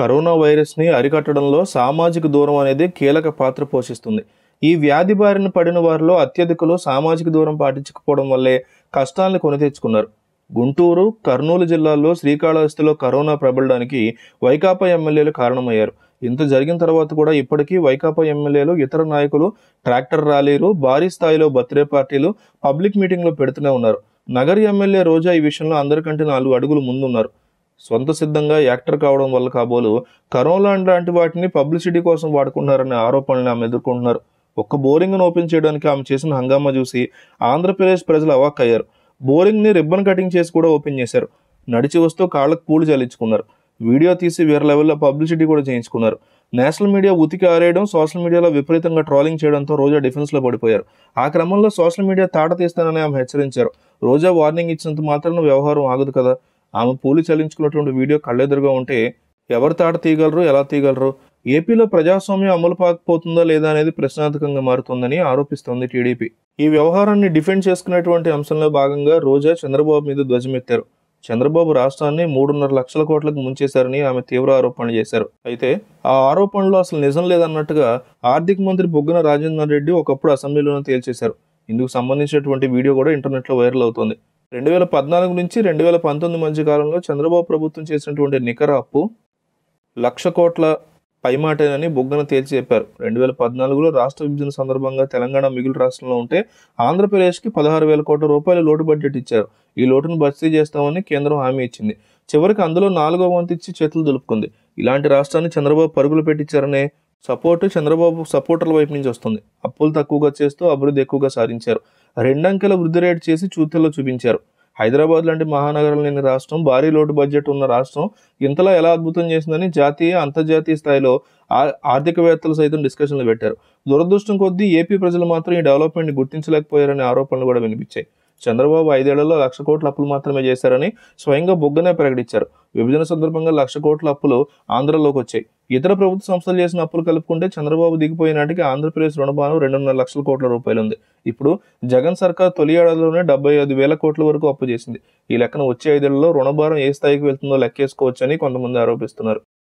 corona వైరస్ని అరికట్టడంలో సామాజిక దూరం అనేది కీలక పాత్ర పోషిస్తుంది ఈ వ్యాధి బారిన పడిన వారిలో అత్యధికులు సామాజిక దూరం పాటించకపోవడం వల్లే కష్టాలను కొని తెచ్చుకున్నారు గుంటూరు కర్నూలు జిల్లాల్లో శ్రీకాళహస్తిలో కరోనా ప్రబలడానికి వైకాపా ఎమ్మెల్యేలు కారణమయ్యారు ఇంత జరిగిన తర్వాత కూడా ఇప్పటికీ వైకాపా ఎమ్మెల్యేలు ఇతర నాయకులు ట్రాక్టర్ ర్యాలీలు భారీ స్థాయిలో బర్త్డే పార్టీలు పబ్లిక్ మీటింగ్లు పెడుతూనే ఉన్నారు నగర ఎమ్మెల్యే రోజా ఈ విషయంలో అందరికంటే నాలుగు అడుగులు ముందున్నారు సొంత సిద్ధంగా యాక్టర్ కావడం వల్ల కాబోలు కరోనా లాంటి వాటిని పబ్లిసిటీ కోసం వాడుకున్నారనే ఆరోపణలు ఆమె ఎదుర్కొంటున్నారు ఒక్క బోరింగ్ను ఓపెన్ చేయడానికి ఆమె చేసిన హంగామా చూసి ఆంధ్రప్రదేశ్ ప్రజలు అవాక్ అయ్యారు బోరింగ్ని రిబ్బన్ కటింగ్ చేసి కూడా ఓపెన్ చేశారు నడిచి వస్తూ కాళ్ళకు పూలు చల్లించుకున్నారు వీడియో తీసి వేరే లెవెల్లో పబ్లిసిటీ కూడా చేయించుకున్నారు నేషనల్ మీడియా ఉతికి ఆరేయడం సోషల్ మీడియాలో విపరీతంగా ట్రోలింగ్ చేయడంతో రోజా డిఫెన్స్లో పడిపోయారు ఆ క్రమంలో సోషల్ మీడియా తాట తీస్తానని ఆమె హెచ్చరించారు రోజా వార్నింగ్ ఇచ్చినంత మాత్రం వ్యవహారం ఆగదు కదా ఆమె పూలు చలించుకున్నటువంటి వీడియో కళ్ళెదురుగా ఉంటే ఎవరు తాట తీయగలరు ఎలా తీయగలరు ఏపీలో ప్రజాస్వామ్యం అమలు పాకపోతుందా లేదా అనేది ప్రశ్నార్థకంగా మారుతుందని ఆరోపిస్తోంది టీడీపీ ఈ వ్యవహారాన్ని డిఫెండ్ చేసుకునేటువంటి అంశంలో భాగంగా రోజా చంద్రబాబు మీద ధ్వజమెత్తారు చంద్రబాబు రాష్ట్రాన్ని మూడున్నర లక్షల కోట్లకు ముంచేశారని ఆమె తీవ్ర ఆరోపణలు చేశారు అయితే ఆ ఆరోపణలు అసలు నిజం లేదన్నట్టుగా ఆర్థిక మంత్రి బుగ్గన రాజేందర్ రెడ్డి ఒకప్పుడు అసెంబ్లీలోనే తేల్చేశారు ఇందుకు సంబంధించినటువంటి వీడియో కూడా ఇంటర్నెట్లో వైరల్ అవుతోంది రెండు వేల పద్నాలుగు నుంచి రెండు వేల పంతొమ్మిది మధ్య కాలంలో చంద్రబాబు ప్రభుత్వం చేసినటువంటి నికర అప్పు లక్ష కోట్ల పైమాటేనని బుగ్గన తేల్చి చెప్పారు రెండు వేల పద్నాలుగులో రాష్ట్ర విభజన సందర్భంగా తెలంగాణ మిగులు రాష్ట్రంలో ఉంటే ఆంధ్రప్రదేశ్కి పదహారు వేల కోట్ల రూపాయల లోటు బడ్జెట్ ఇచ్చారు ఈ లోటును భర్తీ చేస్తామని కేంద్రం హామీ ఇచ్చింది చివరికి అందులో నాలుగో వంతు ఇచ్చి చేతులు దులుపుకుంది ఇలాంటి రాష్ట్రాన్ని చంద్రబాబు పరుగులు పెట్టించారనే సపోర్టు చంద్రబాబు సపోర్టర్ల వైపు నుంచి వస్తుంది అప్పులు తక్కువగా చేస్తూ అభివృద్ధి ఎక్కువగా సాధించారు రెండంకెల వృద్ధి రేటు చేసి చూతల్లో చూపించారు హైదరాబాద్ లాంటి మహానగరం లేని రాష్ట్రం భారీ లోటు బడ్జెట్ ఉన్న రాష్ట్రం ఇంతలా ఎలా అద్భుతం చేసిందని జాతీయ అంతర్జాతీయ స్థాయిలో ఆర్థికవేత్తలు సైతం డిస్కషన్లు పెట్టారు దురదృష్టం కొద్దీ ఏపీ ప్రజలు మాత్రం ఈ డెవలప్మెంట్ గుర్తించలేకపోయారనే ఆరోపణలు కూడా వినిపించాయి చంద్రబాబు ఐదేళ్లలో లక్ష కోట్ల అప్పులు మాత్రమే చేశారని స్వయంగా బొగ్గనే ప్రకటించారు విభజన సందర్భంగా లక్ష కోట్ల అప్పులు ఆంధ్రలోకి వచ్చాయి ఇతర ప్రభుత్వ సంస్థలు చేసిన అప్పులు కలుపుకుంటే చంద్రబాబు దిగిపోయే నాటికి ఆంధ్రప్రదేశ్ రుణభారం రెండున్నర లక్షల కోట్ల రూపాయలు ఉంది ఇప్పుడు జగన్ సర్కార్ తొలి ఏడాదిలోనే డెబ్బై ఐదు వేల కోట్ల వరకు అప్పు చేసింది ఈ లెక్కన వచ్చే ఐదేళ్లలో రుణభారం ఏ స్థాయికి వెళ్తుందో లెక్కేసుకోవచ్చని కొంతమంది ఆరోపిస్తున్నారు